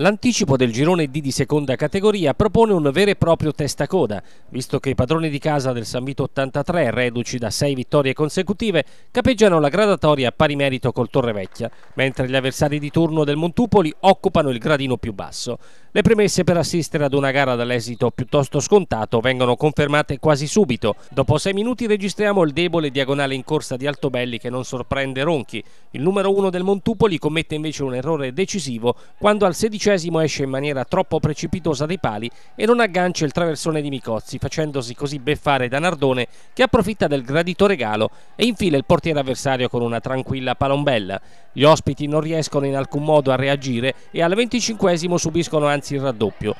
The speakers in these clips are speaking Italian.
L'anticipo del girone D di seconda categoria propone un vero e proprio testacoda, visto che i padroni di casa del San Vito 83, reduci da sei vittorie consecutive, capeggiano la gradatoria a pari merito col Torrevecchia, mentre gli avversari di turno del Montupoli occupano il gradino più basso. Le premesse per assistere ad una gara dall'esito piuttosto scontato vengono confermate quasi subito. Dopo sei minuti registriamo il debole diagonale in corsa di Altobelli che non sorprende Ronchi. Il numero uno del Montupoli commette invece un errore decisivo quando al sedicesimo esce in maniera troppo precipitosa dai pali e non aggancia il traversone di Micozzi facendosi così beffare da Nardone che approfitta del gradito regalo e infila il portiere avversario con una tranquilla palombella. Gli ospiti non riescono in alcun modo a reagire e al venticinquesimo subiscono anzi anzi il raddoppio.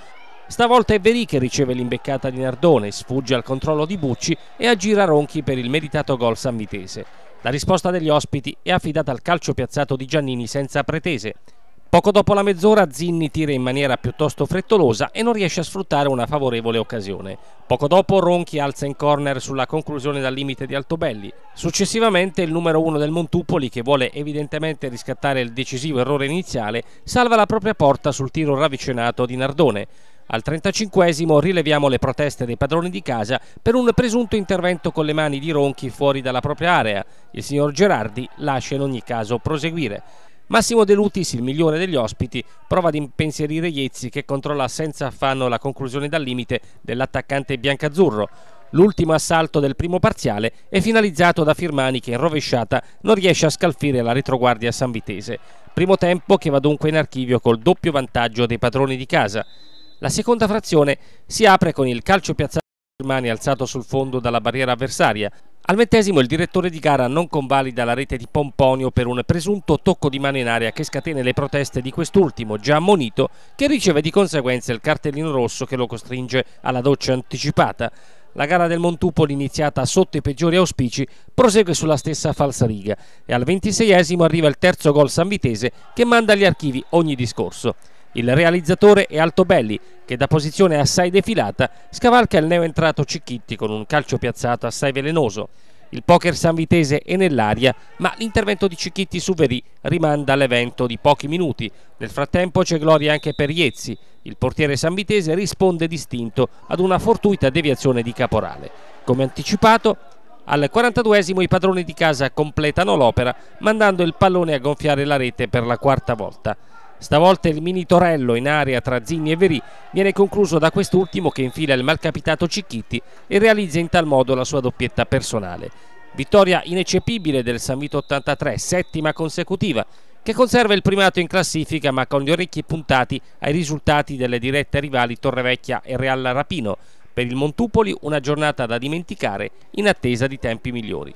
Stavolta è Verì che riceve l'imbeccata di Nardone, sfugge al controllo di Bucci e aggira Ronchi per il meritato gol sammitese. La risposta degli ospiti è affidata al calcio piazzato di Giannini senza pretese. Poco dopo la mezz'ora Zinni tira in maniera piuttosto frettolosa e non riesce a sfruttare una favorevole occasione. Poco dopo Ronchi alza in corner sulla conclusione dal limite di Altobelli. Successivamente il numero 1 del Montupoli, che vuole evidentemente riscattare il decisivo errore iniziale, salva la propria porta sul tiro ravvicinato di Nardone. Al 35 rileviamo le proteste dei padroni di casa per un presunto intervento con le mani di Ronchi fuori dalla propria area. Il signor Gerardi lascia in ogni caso proseguire. Massimo De Lutis, il migliore degli ospiti, prova ad impensierire Iezzi che controlla senza affanno la conclusione dal limite dell'attaccante biancazzurro. L'ultimo assalto del primo parziale è finalizzato da Firmani che in rovesciata non riesce a scalfire la retroguardia sanvitese. Primo tempo che va dunque in archivio col doppio vantaggio dei padroni di casa. La seconda frazione si apre con il calcio piazzato di Firmani alzato sul fondo dalla barriera avversaria. Al ventesimo il direttore di gara non convalida la rete di Pomponio per un presunto tocco di mano in aria che scatena le proteste di quest'ultimo, già ammonito, che riceve di conseguenza il cartellino rosso che lo costringe alla doccia anticipata. La gara del Montupoli, iniziata sotto i peggiori auspici, prosegue sulla stessa falsa riga e al ventiseiesimo arriva il terzo gol sanvitese che manda agli archivi ogni discorso. Il realizzatore è Altobelli, che da posizione assai defilata scavalca il neoentrato Cicchitti con un calcio piazzato assai velenoso. Il poker sanvitese è nell'aria, ma l'intervento di Cicchitti su Verì rimanda l'evento di pochi minuti. Nel frattempo c'è gloria anche per Iezzi. Il portiere sanvitese risponde distinto ad una fortuita deviazione di Caporale. Come anticipato, al 42esimo i padroni di casa completano l'opera mandando il pallone a gonfiare la rete per la quarta volta. Stavolta il mini torello in area tra Zinni e Verì viene concluso da quest'ultimo che infila il malcapitato Cicchitti e realizza in tal modo la sua doppietta personale. Vittoria ineccepibile del San Vito 83, settima consecutiva, che conserva il primato in classifica ma con gli orecchi puntati ai risultati delle dirette rivali Torrevecchia e Real Rapino. Per il Montupoli una giornata da dimenticare in attesa di tempi migliori.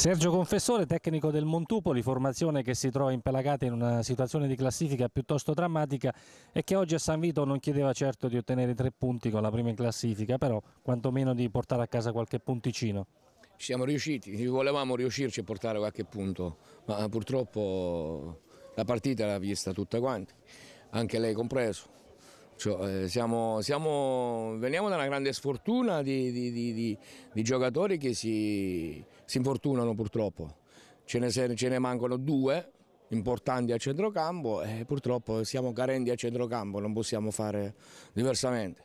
Sergio Confessore, tecnico del Montupoli, formazione che si trova impelagata in una situazione di classifica piuttosto drammatica e che oggi a San Vito non chiedeva certo di ottenere tre punti con la prima in classifica, però quantomeno di portare a casa qualche punticino. Ci siamo riusciti, volevamo riuscirci a portare qualche punto, ma purtroppo la partita l'ha vista tutta quanti, anche lei compreso cioè, eh, siamo, siamo, veniamo da una grande sfortuna di, di, di, di giocatori che si, si, infortunano purtroppo. Ce ne, ce ne mancano due importanti a centrocampo e purtroppo siamo carenti a centrocampo, non possiamo fare diversamente.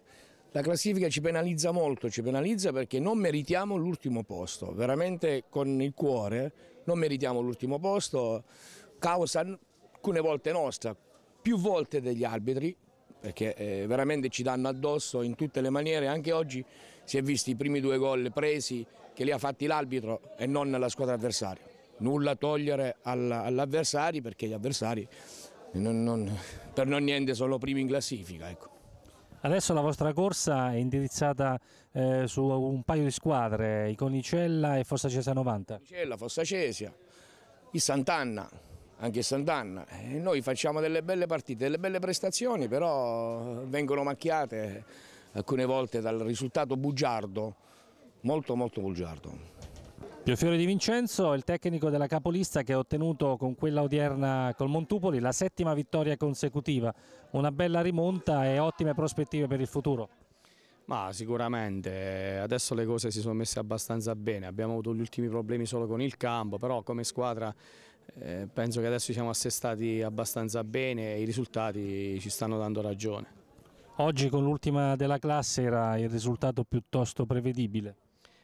La classifica ci penalizza molto, ci penalizza perché non meritiamo l'ultimo posto, veramente con il cuore non meritiamo l'ultimo posto, causa alcune volte nostra, più volte degli arbitri, perché eh, veramente ci danno addosso in tutte le maniere, anche oggi si è visto i primi due gol presi che li ha fatti l'arbitro e non la squadra avversaria. Nulla togliere agli avversari perché gli avversari non, non, per non niente sono primi in classifica. Ecco. Adesso la vostra corsa è indirizzata eh, su un paio di squadre, Iconicella e Fossa Cesia 90. Iconicella, Fossa Cesia, il Sant'Anna, anche Sant'Anna. noi facciamo delle belle partite, delle belle prestazioni, però vengono macchiate alcune volte dal risultato bugiardo, molto molto bugiardo. Piofiore Di Vincenzo, il tecnico della capolista che ha ottenuto con quella odierna col Montupoli la settima vittoria consecutiva, una bella rimonta e ottime prospettive per il futuro. Ma sicuramente, eh, adesso le cose si sono messe abbastanza bene, abbiamo avuto gli ultimi problemi solo con il campo, però come squadra eh, penso che adesso siamo assestati abbastanza bene e i risultati ci stanno dando ragione. Oggi con l'ultima della classe era il risultato piuttosto prevedibile.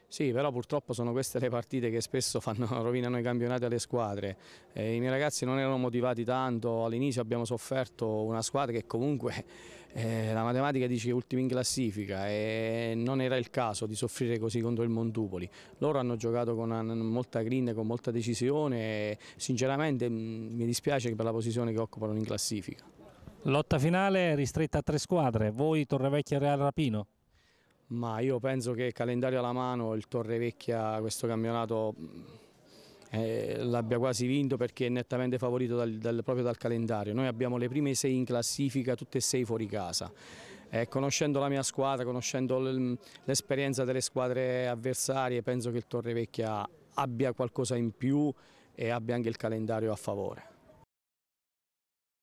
Sì, però purtroppo sono queste le partite che spesso fanno, rovinano i campionati alle squadre. Eh, I miei ragazzi non erano motivati tanto, all'inizio abbiamo sofferto una squadra che comunque eh, la matematica dice che ultimi in classifica e non era il caso di soffrire così contro il Montupoli. Loro hanno giocato con eh, molta grinta, con molta decisione e sinceramente mm, mi dispiace per la posizione che occupano in classifica. Lotta finale ristretta a tre squadre, voi Torrevecchia e Real Rapino? Ma io penso che calendario alla mano il Torrevecchia questo campionato mm, eh, l'abbia quasi vinto perché è nettamente favorito dal, dal, proprio dal calendario. Noi abbiamo le prime sei in classifica, tutte e sei fuori casa. Eh, conoscendo la mia squadra, conoscendo l'esperienza delle squadre avversarie, penso che il Torrevecchia abbia qualcosa in più e abbia anche il calendario a favore.